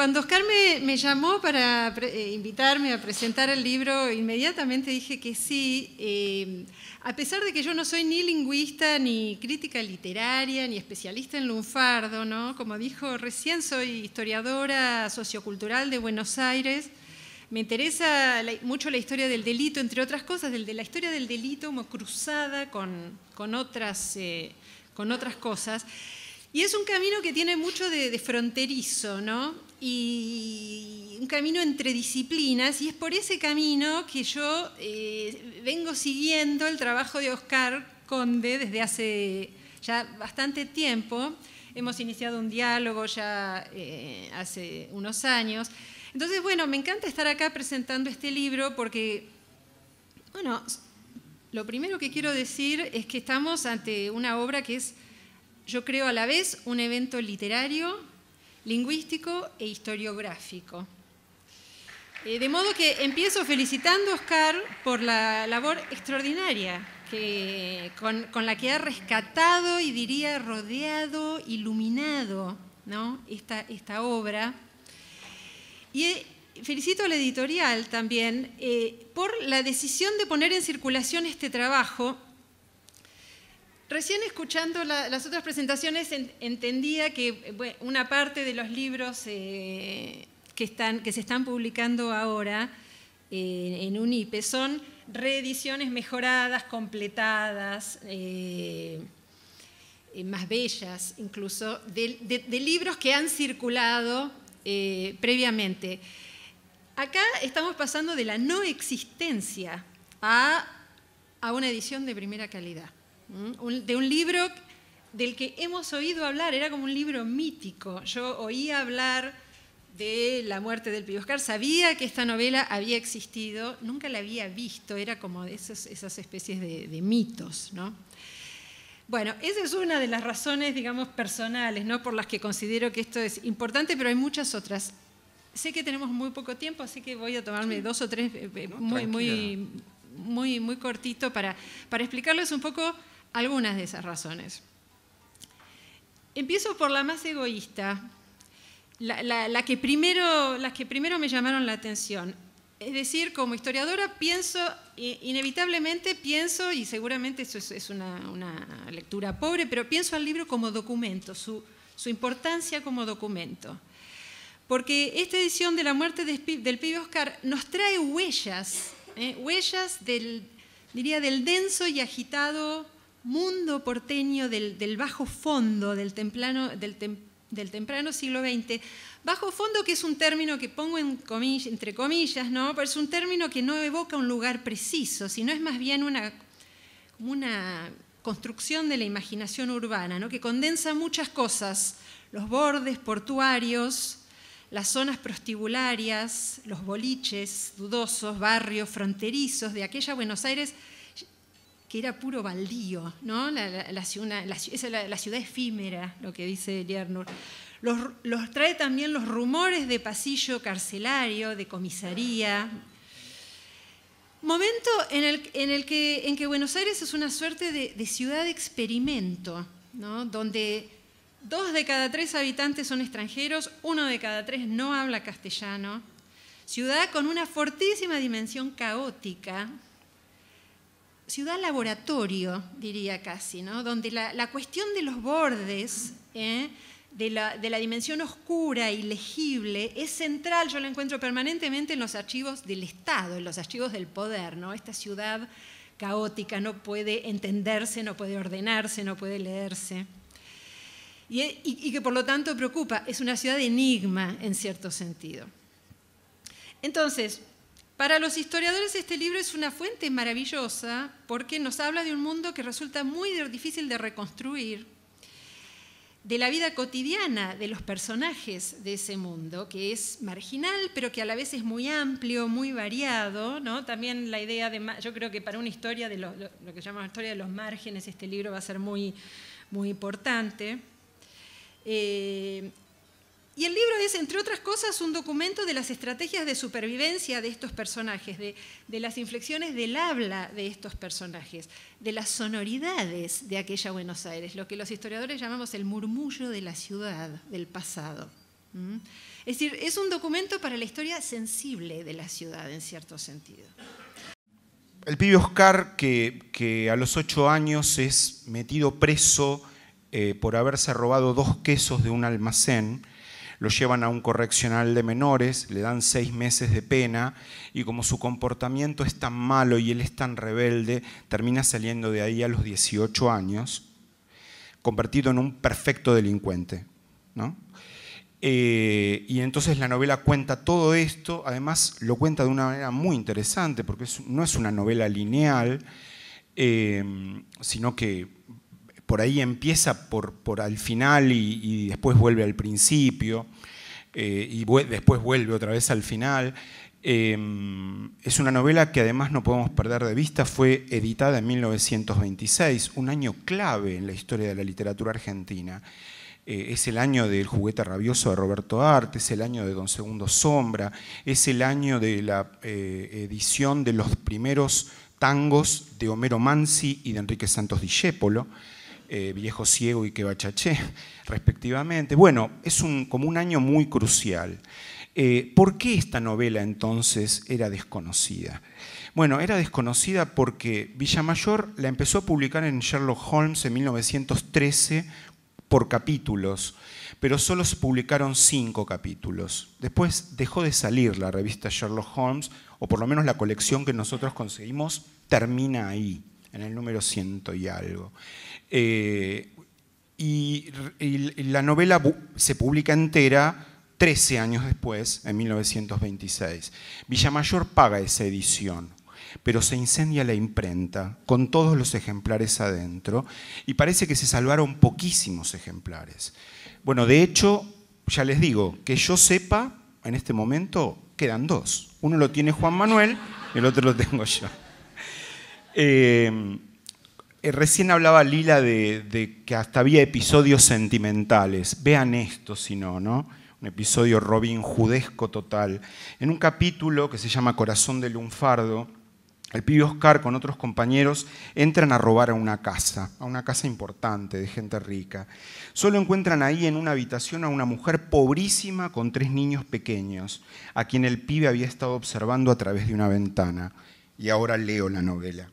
cuando Oscar me, llamó para eh, invitarme a presentar el libro, inmediatamente dije que sí, eh, a pesar de que yo no soy ni lingüista, ni crítica literaria, ni especialista en lunfardo, ¿no? Como dijo recién, soy historiadora sociocultural de Buenos Aires. Me interesa mucho la historia del delito, entre otras cosas, la historia del delito como cruzada con eh, otras cosas. Y es un camino que tiene mucho de, fronterizo, ¿no? Y un camino entre disciplinas, y es por ese camino que yo eh, vengo siguiendo el trabajo de Oscar Conde desde hace ya bastante tiempo. Hemos iniciado un diálogo ya eh, hace unos años. Entonces, bueno, me encanta estar acá presentando este libro porque, bueno, lo primero que quiero decir es que estamos ante una obra que es yo creo a la vez un evento literario, lingüístico e historiográfico. Eh, de modo que empiezo felicitando a Oscar por la labor extraordinaria que, con, la que ha rescatado y diría rodeado, iluminado ¿no? esta, esta obra. Y eh, felicito a la editorial también eh, por la decisión de poner en circulación este trabajo Recién escuchando las otras presentaciones entendía que una parte de los libros eh, que, se están publicando ahora eh, en UNIPE son reediciones mejoradas, completadas, eh, más bellas incluso, de, libros que han circulado previamente. Acá estamos pasando de la no existencia a una edición de primera calidad de un libro del que hemos oído hablar, era como un libro mítico. Yo oía hablar de la muerte del Pío Oscar, sabía que esta novela había existido, nunca la había visto, era como de esas especies de, mitos. ¿no? Bueno, esa es una de las razones, digamos, personales, ¿no? por las que considero que esto es importante, pero hay muchas otras. Sé que tenemos muy poco tiempo, así que voy a tomarme dos o tres eh, eh, muy, muy, muy, muy cortito para, para explicarles un poco algunas de esas razones. Empiezo por la más egoísta, la, que primero, las que primero me llamaron la atención. Es decir, como historiadora pienso, inevitablemente pienso, y seguramente eso es, una, lectura pobre, pero pienso al libro como documento, su, importancia como documento. Porque esta edición de la muerte del pibe Oscar nos trae huellas, ¿eh? huellas del, diría, del denso y agitado mundo porteño del, bajo fondo del, temprano siglo XX, bajo fondo que es un término que pongo entre comillas, ¿no? pero es un término que no evoca un lugar preciso, sino es más bien una, construcción de la imaginación urbana, ¿no? que condensa muchas cosas, los bordes portuarios, las zonas prostibularias, los boliches dudosos, barrios fronterizos de aquella Buenos Aires que era puro baldío, ¿no? La, ciudad efímera, lo que dice Liernur. Los, trae también los rumores de pasillo carcelario, de comisaría. Momento en el, que, Buenos Aires es una suerte de, ciudad experimento, donde dos de cada tres habitantes son extranjeros, uno de cada tres no habla castellano. Ciudad con una fortísima dimensión caótica, ciudad laboratorio, diría casi, ¿no? donde la, cuestión de los bordes, ¿eh? de, la, dimensión oscura y legible, es central, yo la encuentro permanentemente en los archivos del Estado, en los archivos del poder, ¿no? esta ciudad caótica no puede entenderse, no puede ordenarse, no puede leerse. Y, eh, que por lo tanto preocupa, es una ciudad enigma en cierto sentido. Entonces, para los historiadores este libro es una fuente maravillosa porque nos habla de un mundo que resulta muy difícil de reconstruir, de la vida cotidiana de los personajes de ese mundo, que es marginal, pero que a la vez es muy amplio, muy variado. ¿no? También la idea de, yo creo que para una historia de lo, que llamamos historia de los márgenes, este libro va a ser muy, muy importante. Eh, y el libro es, entre otras cosas, un documento de las estrategias de supervivencia de estos personajes, de, las inflexiones del habla de estos personajes, de las sonoridades de aquella Buenos Aires, lo que los historiadores llamamos el murmullo de la ciudad, del pasado. ¿Mm? Es decir, es un documento para la historia sensible de la ciudad, en cierto sentido. El pibe Oscar, que, a los ocho años es metido preso eh, por haberse robado dos quesos de un almacén, lo llevan a un correccional de menores, le dan seis meses de pena y como su comportamiento es tan malo y él es tan rebelde, termina saliendo de ahí a los 18 años, convertido en un perfecto delincuente. Eh, y entonces la novela cuenta todo esto, además lo cuenta de una manera muy interesante, porque no es una novela lineal, eh, sino que por ahí empieza por, al final y, después vuelve al principio, eh, y después vuelve otra vez al final. Eh, es una novela que además no podemos perder de vista, fue editada en 1926, un año clave en la historia de la literatura argentina. Eh, es el año del juguete rabioso de Roberto Arte, es el año de Don Segundo Sombra, es el año de la edición de los primeros tangos de Homero Mansi y de Enrique Santos Discépolo. Eh, viejo Ciego y Quebachaché, respectivamente. Bueno, es un, como un año muy crucial. Eh, ¿Por qué esta novela entonces era desconocida? Bueno, era desconocida porque Villamayor la empezó a publicar en Sherlock Holmes en 1913 por capítulos, pero solo se publicaron cinco capítulos. Después dejó de salir la revista Sherlock Holmes, o por lo menos la colección que nosotros conseguimos termina ahí en el número ciento y algo. Eh, y, la novela se publica entera 13 años después, en 1926. Villamayor paga esa edición, pero se incendia la imprenta con todos los ejemplares adentro y parece que se salvaron poquísimos ejemplares. Bueno, de hecho, ya les digo, que yo sepa, en este momento quedan dos. Uno lo tiene Juan Manuel, y el otro lo tengo yo. Eh, eh, recién hablaba Lila de, que hasta había episodios sentimentales. Vean esto, si no, ¿no? Un episodio Robin Judesco total. En un capítulo que se llama Corazón del Lunfardo, el pibe Oscar con otros compañeros entran a robar a una casa, a una casa importante de gente rica. Solo encuentran ahí en una habitación a una mujer pobrísima con tres niños pequeños, a quien el pibe había estado observando a través de una ventana. Y ahora leo la novela.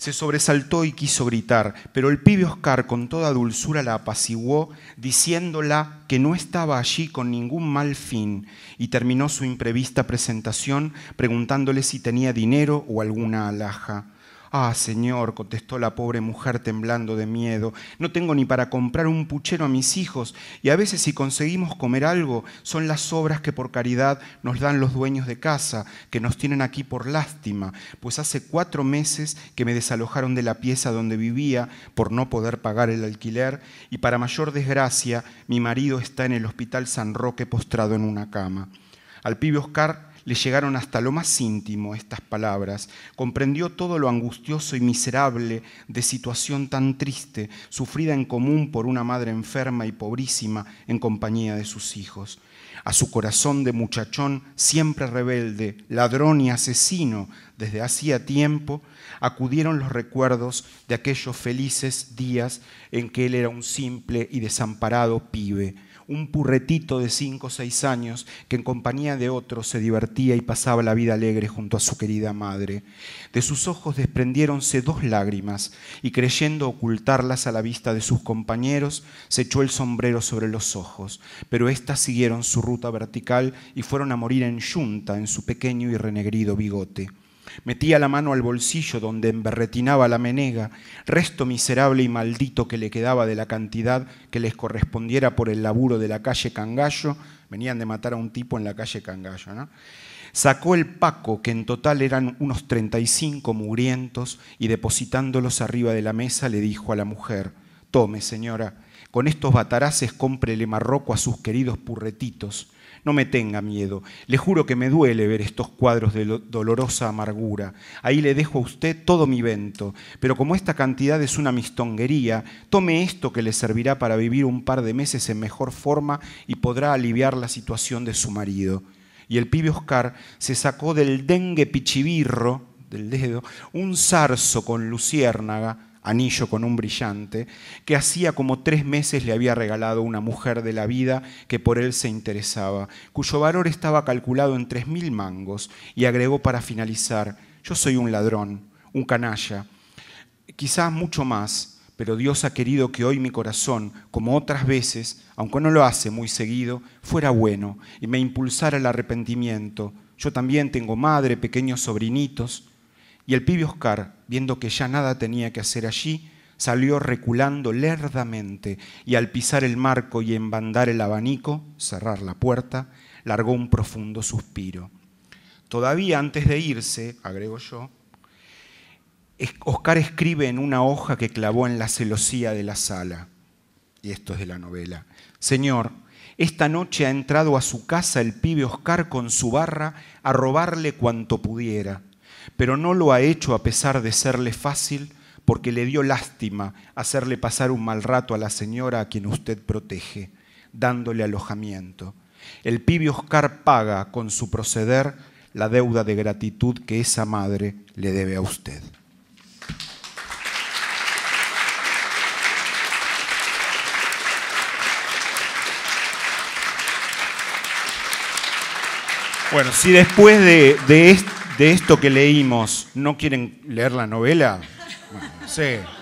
Se sobresaltó y quiso gritar, pero el pibe Oscar con toda dulzura la apaciguó, diciéndola que no estaba allí con ningún mal fin, y terminó su imprevista presentación preguntándole si tenía dinero o alguna alhaja. Ah, señor, contestó la pobre mujer temblando de miedo, no tengo ni para comprar un puchero a mis hijos, y a veces si conseguimos comer algo, son las obras que por caridad nos dan los dueños de casa, que nos tienen aquí por lástima, pues hace cuatro meses que me desalojaron de la pieza donde vivía por no poder pagar el alquiler, y para mayor desgracia, mi marido está en el hospital San Roque postrado en una cama. Al pibe Oscar le llegaron hasta lo más íntimo estas palabras, comprendió todo lo angustioso y miserable de situación tan triste, sufrida en común por una madre enferma y pobrísima en compañía de sus hijos. A su corazón de muchachón, siempre rebelde, ladrón y asesino, desde hacía tiempo, acudieron los recuerdos de aquellos felices días en que él era un simple y desamparado pibe un purretito de cinco o seis años que en compañía de otros se divertía y pasaba la vida alegre junto a su querida madre. De sus ojos desprendiéronse dos lágrimas y creyendo ocultarlas a la vista de sus compañeros, se echó el sombrero sobre los ojos, pero éstas siguieron su ruta vertical y fueron a morir en yunta en su pequeño y renegrido bigote. Metía la mano al bolsillo donde emberretinaba la menega, resto miserable y maldito que le quedaba de la cantidad que les correspondiera por el laburo de la calle Cangallo. Venían de matar a un tipo en la calle Cangallo, ¿no? Sacó el paco, que en total eran unos 35 mugrientos, y depositándolos arriba de la mesa le dijo a la mujer, Tome, señora, con estos bataraces cómprele marroco a sus queridos purretitos no me tenga miedo. Le juro que me duele ver estos cuadros de dolorosa amargura. Ahí le dejo a usted todo mi vento. Pero como esta cantidad es una mistonguería, tome esto que le servirá para vivir un par de meses en mejor forma y podrá aliviar la situación de su marido. Y el pibe Oscar se sacó del dengue pichibirro, del dedo, un zarzo con luciérnaga anillo con un brillante, que hacía como tres meses le había regalado una mujer de la vida que por él se interesaba, cuyo valor estaba calculado en tres mil mangos, y agregó para finalizar, yo soy un ladrón, un canalla, quizás mucho más, pero Dios ha querido que hoy mi corazón, como otras veces, aunque no lo hace muy seguido, fuera bueno y me impulsara el arrepentimiento. Yo también tengo madre, pequeños sobrinitos, y el pibe Oscar, viendo que ya nada tenía que hacer allí, salió reculando lerdamente y al pisar el marco y embandar el abanico, cerrar la puerta, largó un profundo suspiro. Todavía antes de irse, agrego yo, Oscar escribe en una hoja que clavó en la celosía de la sala, y esto es de la novela, Señor, esta noche ha entrado a su casa el pibe Oscar con su barra a robarle cuanto pudiera pero no lo ha hecho a pesar de serle fácil porque le dio lástima hacerle pasar un mal rato a la señora a quien usted protege, dándole alojamiento. El pibe Oscar paga con su proceder la deuda de gratitud que esa madre le debe a usted. Bueno, si después de, de, este de esto que leímos no quieren leer la novela? Bueno,